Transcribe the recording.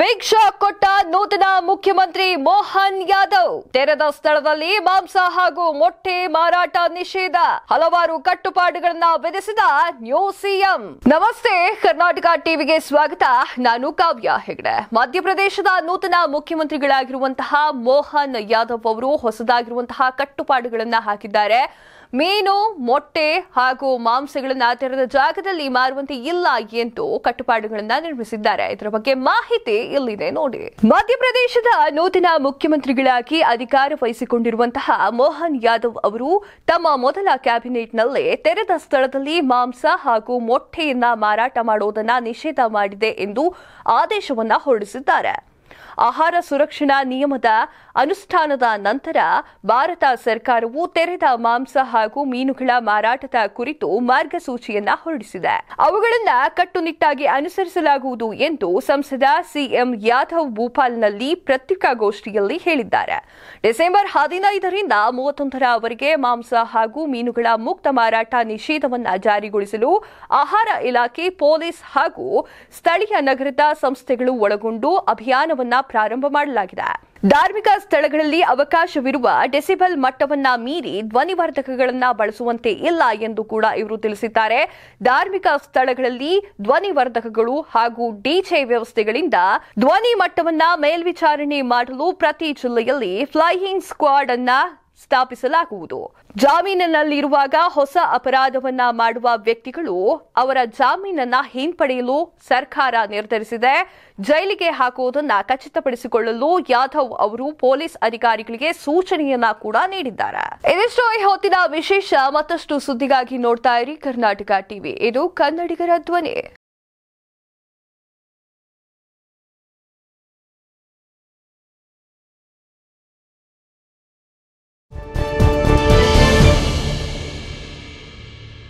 big shock ಕೊಟ್ಟ ನೂತನ ಮುಖ್ಯಮಂತ್ರಿ ಮೋಹನ್ ಯಾದವ್ ತೆರೆದ ಸ್ಥಳದಲ್ಲಿ ಮಾಂಸ ಹಾಗೂ ಮೊಟ್ಟೆ ಮಾರಾಟ ನಿಷೇಧ ಹಲವಾರು ಕಟ್ಟುಪಾಡುಗಳನ್ನ ವಿಧಿಸಿದ ನ್ಯೂ ಸಿಎಂ ನಮಸ್ತೆ ಕರ್ನಾಟಕ ಟಿವಿಗೆ ಸ್ವಾಗತ ನಾನು ಕಾವ್ಯ ಹೆಗಡೆ ಮಧ್ಯಪ್ರದೇಶದ ನೂತನ ಮುಖ್ಯಮಂತ್ರಿಗಳಾಗಿರುವಂತಹ ಮೋಹನ್ ಯಾದವ್ ಅವರು ಹೊಸದಾಗಿರುವಂತಹ ಕಟ್ಟುಪಾಡುಗಳನ್ನ ಹಾಕಿದ್ದಾರೆ ಮೀನು ಮೊಟ್ಟೆ ಹಾಗೂ ಮಾಂಸಗಳನ್ನು ತೆರೆದ ಜಾಗದಲ್ಲಿ ಮಾರುವಂತೆ ಇಲ್ಲ ಎಂದು ಕಟ್ಟುಪಾಡುಗಳನ್ನು ನಿರ್ಮಿಸಿದ್ದಾರೆ ಇದರ ಬಗ್ಗೆ ಮಾಹಿತಿ ಇಲ್ಲಿದೆ ನೋಡಿ ಮಧ್ಯಪ್ರದೇಶದ ನೂತನ ಮುಖ್ಯಮಂತ್ರಿಗಳಾಗಿ ಅಧಿಕಾರ ವಹಿಸಿಕೊಂಡಿರುವಂತಹ ಮೋಹನ್ ಯಾದವ್ ಅವರು ತಮ್ಮ ಮೊದಲ ಕ್ಯಾಬಿನೆಟ್ನಲ್ಲೇ ತೆರೆದ ಸ್ಥಳದಲ್ಲಿ ಮಾಂಸ ಹಾಗೂ ಮೊಟ್ಟೆಯನ್ನ ಮಾರಾಟ ಮಾಡುವುದನ್ನು ನಿಷೇಧ ಮಾಡಿದೆ ಎಂದು ಆದೇಶವನ್ನ ಹೊರಡಿಸಿದ್ದಾರೆ ಆಹಾರ ಸುರಕ್ಷಣಾ ನಿಯಮದ ಅನುಷ್ಠಾನದ ನಂತರ ಭಾರತ ಸರ್ಕಾರವು ತೆರೆದ ಮಾಂಸ ಹಾಗೂ ಮೀನುಗಳ ಮಾರಾಟದ ಕುರಿತು ಮಾರ್ಗಸೂಚಿಯನ್ನ ಹೊರಡಿಸಿದೆ ಅವುಗಳನ್ನ ಕಟ್ಟುನಿಟ್ಟಾಗಿ ಅನುಸರಿಸಲಾಗುವುದು ಎಂದು ಸಂಸದ ಸಿಎಂ ಯಾದವ್ ಭೂಪಾಲ್ನಲ್ಲಿ ಪತ್ರಿಕಾಗೋಷ್ಠಿಯಲ್ಲಿ ಹೇಳಿದ್ದಾರೆ ಡಿಸೆಂಬರ್ ಹದಿನೈದರಿಂದ ಮೂವತ್ತೊಂದರವರೆಗೆ ಮಾಂಸ ಹಾಗೂ ಮೀನುಗಳ ಮುಕ್ತ ಮಾರಾಟ ನಿಷೇಧವನ್ನ ಜಾರಿಗೊಳಿಸಲು ಆಹಾರ ಇಲಾಖೆ ಪೊಲೀಸ್ ಹಾಗೂ ಸ್ಥಳೀಯ ನಗರದ ಸಂಸ್ಥೆಗಳು ಒಳಗೊಂಡು ಅಭಿಯಾನವನ್ನ ಪ್ರಾರಂಭ ಮಾಡಲಾಗಿದೆ ಧಾರ್ಮಿಕ ಸ್ಥಳಗಳಲ್ಲಿ ಅವಕಾಶವಿರುವ ಡೆಸಿಬಲ್ ಮಟ್ಟವನ್ನ ಮೀರಿ ಧ್ವನಿವರ್ಧಕಗಳನ್ನು ಬಳಸುವಂತೆ ಇಲ್ಲ ಎಂದು ಕೂಡ ಇವರು ತಿಳಿಸಿದ್ದಾರೆ ಧಾರ್ಮಿಕ ಸ್ಥಳಗಳಲ್ಲಿ ಧ್ವನಿವರ್ಧಕಗಳು ಹಾಗೂ ಡಿಜೆ ವ್ಯವಸ್ಥೆಗಳಿಂದ ಧ್ವನಿ ಮಟ್ಟವನ್ನ ಮೇಲ್ವಿಚಾರಣೆ ಮಾಡಲು ಪ್ರತಿ ಜಿಲ್ಲೆಯಲ್ಲಿ ಫ್ಲೈಯಿಂಗ್ ಸ್ಕ್ವಾಡ್ ಅನ್ನ ಸ್ಥಾಪಿಸಲಾಗುವುದು ಜಾಮೀನಿನಲ್ಲಿರುವಾಗ ಹೊಸ ಅಪರಾಧವನ್ನ ಮಾಡುವ ವ್ಯಕ್ತಿಗಳು ಅವರ ಜಾಮೀನನ್ನ ಹಿಂಪಡೆಯಲು ಸರ್ಕಾರ ನಿರ್ಧರಿಸಿದೆ ಜೈಲಿಗೆ ಹಾಕುವುದನ್ನ ಖಚಿತಪಡಿಸಿಕೊಳ್ಳಲು ಯಾದವ್ ಅವರು ಪೊಲೀಸ್ ಅಧಿಕಾರಿಗಳಿಗೆ ಸೂಚನೆಯನ್ನ ಕೂಡ ನೀಡಿದ್ದಾರೆ ಇದಿಷ್ಟು ಈ ಹೊತ್ತಿನ ವಿಶೇಷ ಮತ್ತಷ್ಟು ಸುದ್ದಿಗಾಗಿ ನೋಡ್ತಾ ಇರಿ ಕರ್ನಾಟಕ ಟಿವಿ ಇದು ಕನ್ನಡಿಗರ ಧ್ವನಿ